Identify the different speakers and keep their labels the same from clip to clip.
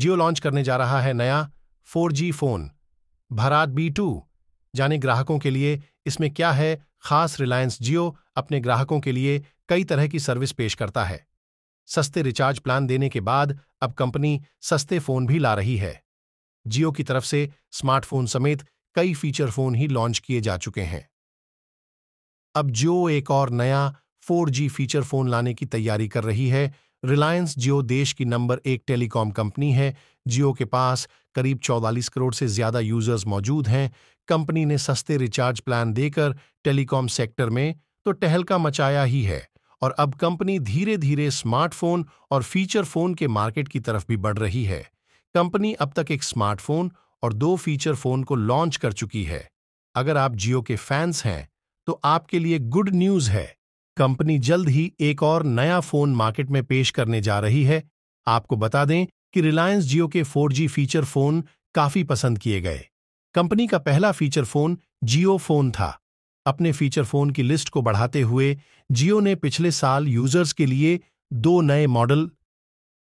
Speaker 1: जियो launch करने जा रहा है नया 4G phone Bharat B to जाने ग्राहकों के लिए इसमें क्या है खास रिलायंस जियो अपने ग्राहकों के लिए कई तरह की सर्विस पेश करता है सस्ते रिचार्ज प्लान देने के बाद अब कंपनी सस्ते फोन भी ला रही है जियो की तरफ से स्मार्टफोन समेत कई फीचर फोन ही लॉन्च किए जा चुके हैं अब जियो एक और नया 4G फीचर फोन लाने की तैयारी कर रही है रिलायंस जियो देश की नंबर एक टेलीकॉम कंपनी है जियो के पास करीब 44 करोड़ से ज्यादा यूजर्स मौजूद हैं कंपनी ने सस्ते रिचार्ज प्लान देकर टेलीकॉम सेक्टर में तो टहलका मचाया ही है और अब कंपनी धीरे धीरे स्मार्टफोन और फीचर फोन के मार्केट की तरफ भी बढ़ रही है कंपनी अब तक एक स्मार्टफोन और दो फीचर फोन को लॉन्च कर चुकी है अगर आप जियो के फैंस हैं तो आपके लिए गुड न्यूज़ है कंपनी जल्द ही एक और नया फोन मार्केट में पेश करने जा रही है आपको बता दें कि रिलायंस जियो के 4G फीचर फोन काफी पसंद किए गए कंपनी का पहला फीचर फोन जियो फोन था अपने फीचर फोन की लिस्ट को बढ़ाते हुए जियो ने पिछले साल यूजर्स के लिए दो नए मॉडल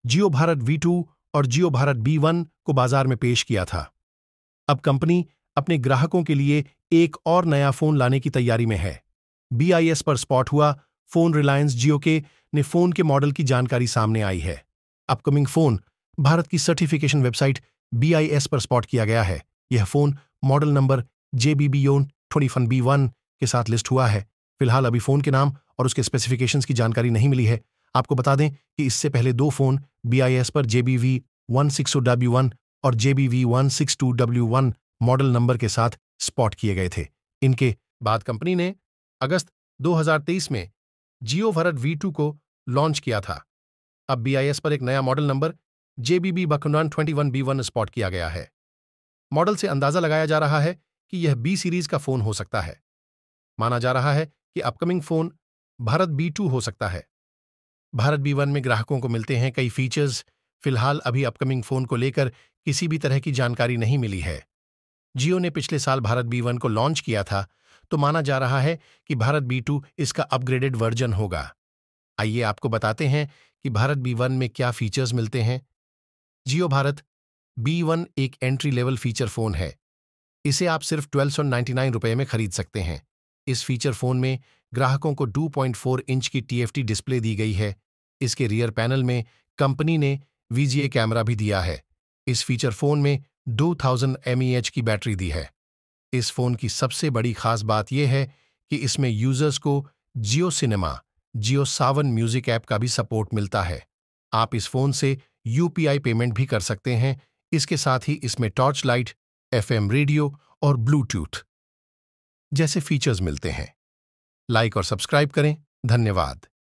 Speaker 1: जियो भारत वी और जियो भारत बी को बाजार में पेश किया था अब कंपनी अपने ग्राहकों के लिए एक और नया फोन लाने की तैयारी में है बीआईएस पर स्पॉट हुआ फोन रिलायंस जियो के ने फोन के मॉडल की जानकारी सामने आई है अपकमिंग फोन भारत की सर्टिफिकेशन वेबसाइट बीआईएस पर स्पॉट किया गया है यह phone model number J B B योन ट्वेंटी फन बी वन के साथ लिस्ट हुआ है फिलहाल अभी फोन के नाम और उसके स्पेसिफिकेशंस की जानकारी नहीं मिली है आपको बता दें कि इससे पहले दो फोन बीआईएस पर J B V one six two W one और J B V one six two W one model number के साथ स्पॉट किए गए थे इनके बाद कंपनी ने अगस्त 2023 में जियो भारत वी को लॉन्च किया था अब बीआईएस पर एक नया मॉडल नंबर जेबीबी बकनान twenty one B one spot किया गया है मॉडल से अंदाजा लगाया जा रहा है कि यह बी सीरीज का फोन हो सकता है माना जा रहा है कि upcoming phone Bharat B two हो सकता है भारत बी वन में ग्राहकों को मिलते हैं कई फीचर्स फिलहाल अभी अपकमिंग फोन को लेकर किसी भी तरह की जानकारी नहीं मिली है जियो ने पिछले साल भारत बी वन को लॉन्च किया था तो माना जा रहा है कि भारत बी टू इसका अपग्रेडेड वर्जन होगा आइए आपको बताते हैं कि भारत बी वन में क्या फीचर्स मिलते हैं जियो भारत बी वन एक एंट्री लेवल फीचर फोन है इसे आप सिर्फ ट्वेल्व सौ नाइन्टी नाइन रुपये में खरीद सकते हैं इस फीचर फोन में ग्राहकों को 2.4 इंच की टीएफटी डिस्प्ले दी गई है इसके रियर पैनल में कंपनी ने वीजीए कैमरा भी दिया है इस फीचर फोन में 2000 थाउजेंड e की बैटरी दी है इस फ़ोन की सबसे बड़ी खास बात यह है कि इसमें यूज़र्स को Jio cinema Jio Saavn music app का भी सपोर्ट मिलता है आप इस फ़ोन से यूपीआई पेमेंट भी कर सकते हैं इसके साथ ही इसमें टॉर्च लाइट एफएम रेडियो और ब्लूटूथ जैसे फीचर्स मिलते हैं लाइक और सब्सक्राइब करें धन्यवाद